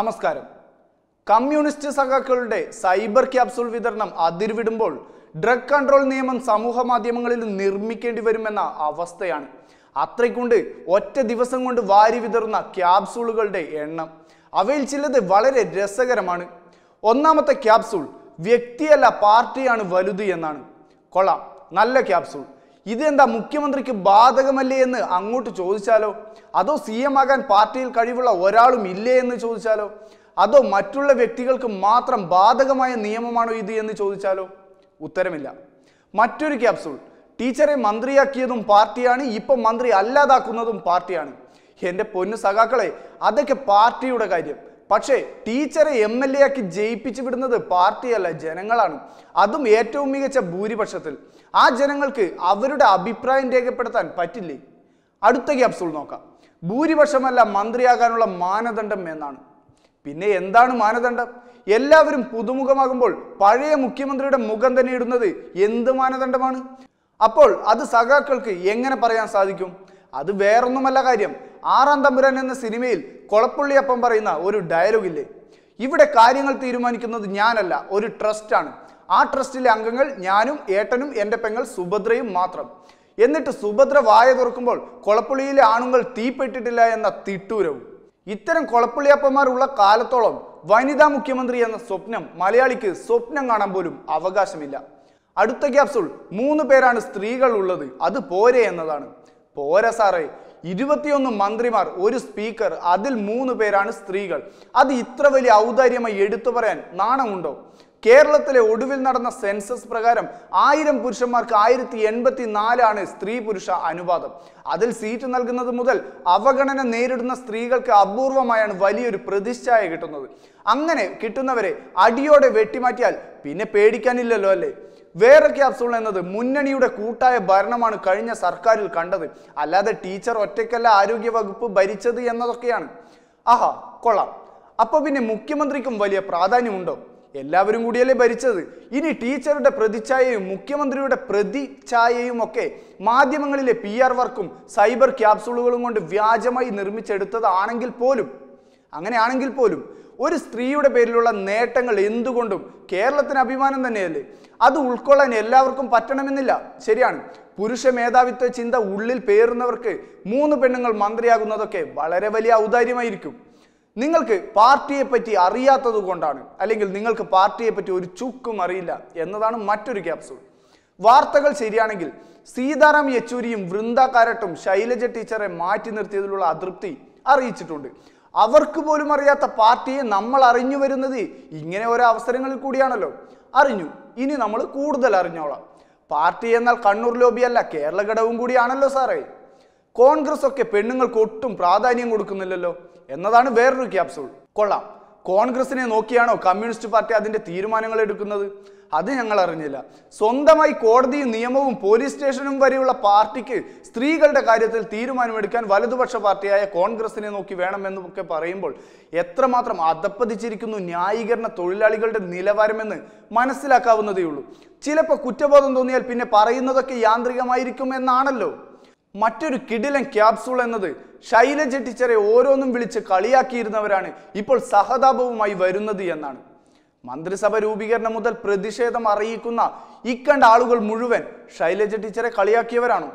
നമസ്കാരം communist സഖാക്കളുടെ cyber capsule വിതരണം അതിർവിടുമ്പോൾ drug control നിയമം സമൂഹ മാധ്യമങ്ങളിൽ നിർമ്മിക്കേണ്ടി വരുമെന്ന അവസ്ഥയാണ് അത്രയ്ക്കൊണ്ട് ഒറ്റ ദിവസം കൊണ്ട് വാരി വിതറുന്ന ക്യാപ്സൂളുകളുടെ എണ്ണം അവയിൽ ചിലത് വളരെ രസകരമാണ് ഒന്നാമത്തെ ക്യാപ്സൂൾ വ്യക്തിയല്ല പാർട്ടിയാണ് വലുത് എന്നാണ് കൊള്ളാം നല്ല ക്യാപ്സൂൾ ഇതെന്താ മുഖ്യമന്ത്രിക്ക് ബാധകമല്ലേ എന്ന് അങ്ങോട്ട് ചോദിച്ചാലോ അതോ സി എം ആകാൻ പാർട്ടിയിൽ കഴിവുള്ള ഒരാളും ഇല്ലേ എന്ന് ചോദിച്ചാലോ അതോ മറ്റുള്ള വ്യക്തികൾക്ക് മാത്രം ബാധകമായ നിയമമാണോ ഇത് എന്ന് ചോദിച്ചാലോ ഉത്തരമില്ല മറ്റൊരു ക്യാപ്സൂൾ ടീച്ചറെ മന്ത്രിയാക്കിയതും പാർട്ടിയാണ് ഇപ്പൊ മന്ത്രി അല്ലാതാക്കുന്നതും പാർട്ടിയാണ് എന്റെ പൊന്നു സഖാക്കളെ അതൊക്കെ പാർട്ടിയുടെ കാര്യം പക്ഷേ ടീച്ചറെ എം എൽ എ ആക്കി ജയിപ്പിച്ചു വിടുന്നത് പാർട്ടിയല്ല ജനങ്ങളാണ് അതും ഏറ്റവും മികച്ച ഭൂരിപക്ഷത്തിൽ ആ ജനങ്ങൾക്ക് അവരുടെ അഭിപ്രായം രേഖപ്പെടുത്താൻ പറ്റില്ലേ അടുത്ത ക്യാപ്സൂൾ നോക്കാം ഭൂരിപക്ഷമല്ല മന്ത്രിയാകാനുള്ള മാനദണ്ഡം എന്നാണ് പിന്നെ എന്താണ് മാനദണ്ഡം എല്ലാവരും പുതുമുഖമാകുമ്പോൾ പഴയ മുഖ്യമന്ത്രിയുടെ മുഖം തന്നെ ഇടുന്നത് എന്ത് മാനദണ്ഡമാണ് അപ്പോൾ അത് സഖാക്കൾക്ക് എങ്ങനെ പറയാൻ സാധിക്കും അത് വേറൊന്നുമല്ല കാര്യം ആറാം തമ്പുരാൻ എന്ന സിനിമയിൽ അപ്പം പറയുന്ന ഒരു ഡയലോഗില്ലേ ഇവിടെ കാര്യങ്ങൾ തീരുമാനിക്കുന്നത് ഞാനല്ല ഒരു ട്രസ്റ്റാണ് ആ ട്രസ്റ്റിലെ അംഗങ്ങൾ ഞാനും ഏട്ടനും എൻ്റെ പെങ്ങൾ സുഭദ്രയും മാത്രം എന്നിട്ട് സുഭദ്ര വായ തുറക്കുമ്പോൾ കൊളപ്പുള്ളിയിലെ ആണുങ്ങൾ തീപ്പെട്ടിട്ടില്ല എന്ന തിട്ടൂരവും ഇത്തരം കൊളപ്പുള്ളിയപ്പന്മാരുള്ള കാലത്തോളം വനിതാ മുഖ്യമന്ത്രി എന്ന സ്വപ്നം മലയാളിക്ക് സ്വപ്നം കാണാൻ പോലും അവകാശമില്ല അടുത്ത ക്യാപ്സൂൾ മൂന്ന് പേരാണ് സ്ത്രീകൾ ഉള്ളത് അത് പോരെ എന്നതാണ് പോരാ സാറേ ഇരുപത്തിയൊന്ന് മന്ത്രിമാർ ഒരു സ്പീക്കർ അതിൽ മൂന്ന് പേരാണ് സ്ത്രീകൾ അത് ഇത്ര വലിയ ഔദാര്യമായി എടുത്തു പറയാൻ നാണമുണ്ടോ കേരളത്തിലെ ഒടുവിൽ നടന്ന സെൻസസ് പ്രകാരം ആയിരം പുരുഷന്മാർക്ക് ആയിരത്തി എൺപത്തി നാലാണ് സ്ത്രീ പുരുഷ അനുപാതം അതിൽ സീറ്റ് നൽകുന്നത് മുതൽ അവഗണന നേരിടുന്ന സ്ത്രീകൾക്ക് അപൂർവമായാണ് വലിയൊരു പ്രതിച്ഛായ കിട്ടുന്നത് അങ്ങനെ കിട്ടുന്നവരെ അടിയോടെ വെട്ടിമാറ്റിയാൽ പിന്നെ പേടിക്കാനില്ലല്ലോ അല്ലേ വേറെ ക്യാപ്സൂൾ എന്നത് മുന്നണിയുടെ കൂട്ടായ ഭരണമാണ് കഴിഞ്ഞ സർക്കാരിൽ കണ്ടത് അല്ലാതെ ടീച്ചർ ഒറ്റയ്ക്കല്ല ആരോഗ്യ വകുപ്പ് ഭരിച്ചത് എന്നതൊക്കെയാണ് ആഹാ കൊള്ളാം അപ്പൊ പിന്നെ മുഖ്യമന്ത്രിക്കും വലിയ പ്രാധാന്യമുണ്ടോ എല്ലാവരും കൂടിയല്ലേ ഭരിച്ചത് ഇനി ടീച്ചറുടെ പ്രതിച്ഛായയും മുഖ്യമന്ത്രിയുടെ പ്രതിച്ഛായയും ഒക്കെ മാധ്യമങ്ങളിലെ പി ആർ വർക്കും സൈബർ ക്യാപ്സൂളുകളും കൊണ്ട് വ്യാജമായി നിർമ്മിച്ചെടുത്തതാണെങ്കിൽ പോലും അങ്ങനെയാണെങ്കിൽ പോലും ഒരു സ്ത്രീയുടെ പേരിലുള്ള നേട്ടങ്ങൾ എന്തുകൊണ്ടും കേരളത്തിന് അഭിമാനം തന്നെയല്ലേ അത് ഉൾക്കൊള്ളാൻ എല്ലാവർക്കും പറ്റണമെന്നില്ല ശരിയാണ് പുരുഷ മേധാവിത്വ ചിന്ത ഉള്ളിൽ പേറുന്നവർക്ക് മൂന്ന് പെണ്ണുങ്ങൾ മന്ത്രിയാകുന്നതൊക്കെ വളരെ വലിയ ഔദാര്യമായിരിക്കും നിങ്ങൾക്ക് പാർട്ടിയെ പറ്റി അറിയാത്തത് കൊണ്ടാണ് അല്ലെങ്കിൽ നിങ്ങൾക്ക് പാർട്ടിയെ പറ്റി ഒരു ചുക്കും അറിയില്ല എന്നതാണ് മറ്റൊരു ക്യാപ്സൂൾ വാർത്തകൾ ശരിയാണെങ്കിൽ സീതാറാം യെച്ചൂരിയും വൃന്ദ കാരട്ടും ശൈലജ ടീച്ചറെ മാറ്റി നിർത്തിയതിലുള്ള അതൃപ്തി അറിയിച്ചിട്ടുണ്ട് അവർക്ക് പോലും അറിയാത്ത പാർട്ടിയെ നമ്മൾ അറിഞ്ഞു വരുന്നത് ഇങ്ങനെ ഓരോ അവസരങ്ങളിൽ കൂടിയാണല്ലോ അറിഞ്ഞു ഇനി നമ്മൾ കൂടുതൽ അറിഞ്ഞോളാം പാർട്ടി എന്നാൽ കണ്ണൂർ ലോബിയല്ല കേരള ഘടകവും കൂടിയാണല്ലോ സാറേ കോൺഗ്രസ് ഒക്കെ പെണ്ണുങ്ങൾക്ക് ഒട്ടും പ്രാധാന്യം കൊടുക്കുന്നില്ലല്ലോ എന്നതാണ് വേറൊരു ക്യാപ്സൂൾ കൊള്ളാം കോൺഗ്രസിനെ നോക്കിയാണോ കമ്മ്യൂണിസ്റ്റ് പാർട്ടി അതിൻ്റെ തീരുമാനങ്ങൾ എടുക്കുന്നത് അത് ഞങ്ങൾ അറിഞ്ഞില്ല സ്വന്തമായി കോടതിയും നിയമവും പോലീസ് സ്റ്റേഷനും വരെയുള്ള പാർട്ടിക്ക് സ്ത്രീകളുടെ കാര്യത്തിൽ തീരുമാനമെടുക്കാൻ വലതുപക്ഷ പാർട്ടിയായ കോൺഗ്രസിനെ നോക്കി വേണമെന്നൊക്കെ പറയുമ്പോൾ എത്രമാത്രം അധപ്പതിച്ചിരിക്കുന്നു ന്യായീകരണ തൊഴിലാളികളുടെ നിലവാരമെന്ന് മനസ്സിലാക്കാവുന്നതേയുള്ളൂ ചിലപ്പോൾ കുറ്റബോധം തോന്നിയാൽ പിന്നെ പറയുന്നതൊക്കെ യാന്ത്രികമായിരിക്കും എന്നാണല്ലോ മറ്റൊരു കിടിലൻ ക്യാപ്സൂൾ എന്നത് ശൈലജ ടീച്ചറെ ഓരോന്നും വിളിച്ച് കളിയാക്കിയിരുന്നവരാണ് ഇപ്പോൾ സഹതാപവുമായി വരുന്നത് എന്നാണ് മന്ത്രിസഭ രൂപീകരണം മുതൽ പ്രതിഷേധം അറിയിക്കുന്ന ഇക്കണ്ട ആളുകൾ മുഴുവൻ ശൈലജ ടീച്ചറെ കളിയാക്കിയവരാണോ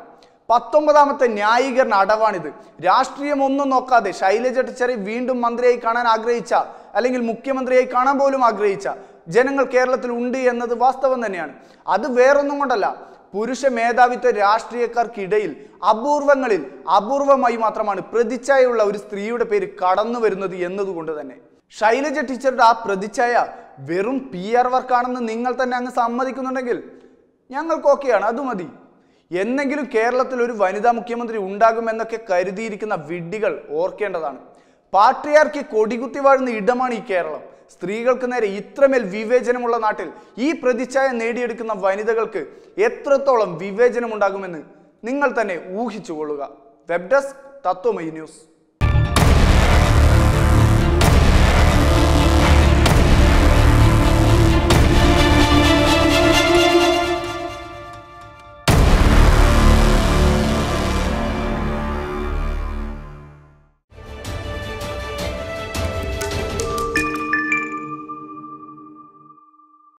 പത്തൊമ്പതാമത്തെ ന്യായീകരണ അടവാണിത് രാഷ്ട്രീയം ഒന്നും നോക്കാതെ ശൈലജ ടീച്ചറെ വീണ്ടും മന്ത്രിയായി കാണാൻ ആഗ്രഹിച്ച അല്ലെങ്കിൽ മുഖ്യമന്ത്രിയായി കാണാൻ പോലും ആഗ്രഹിച്ച ജനങ്ങൾ കേരളത്തിൽ ഉണ്ട് എന്നത് വാസ്തവം തന്നെയാണ് അത് വേറൊന്നും കൊണ്ടല്ല പുരുഷ മേധാവിത്വ രാഷ്ട്രീയക്കാർക്കിടയിൽ അപൂർവങ്ങളിൽ അപൂർവമായി മാത്രമാണ് പ്രതിച്ഛായുള്ള ഒരു സ്ത്രീയുടെ പേര് കടന്നു വരുന്നത് എന്നതുകൊണ്ട് തന്നെ ശൈലജ ടീച്ചറുടെ ആ പ്രതിച്ഛായ വെറും പി ആർ വർക്കാണെന്ന് നിങ്ങൾ തന്നെ അങ്ങ് സമ്മതിക്കുന്നുണ്ടെങ്കിൽ ഞങ്ങൾക്കൊക്കെയാണ് അത് മതി എന്നെങ്കിലും കേരളത്തിൽ ഒരു വനിതാ മുഖ്യമന്ത്രി ഉണ്ടാകുമെന്നൊക്കെ കരുതിയിരിക്കുന്ന വിഡ്ഢികൾ ഓർക്കേണ്ടതാണ് പാട്രിയാർക്കി കൊടികുത്തി വാഴുന്ന ഇടമാണ് ഈ കേരളം സ്ത്രീകൾക്ക് നേരെ ഇത്രമേൽ വിവേചനമുള്ള നാട്ടിൽ ഈ പ്രതിച്ഛായ നേടിയെടുക്കുന്ന വനിതകൾക്ക് എത്രത്തോളം വിവേചനമുണ്ടാകുമെന്ന് നിങ്ങൾ തന്നെ ഊഹിച്ചുകൊള്ളുക വെബ് ഡെസ്ക് തത്വമൈ ന്യൂസ്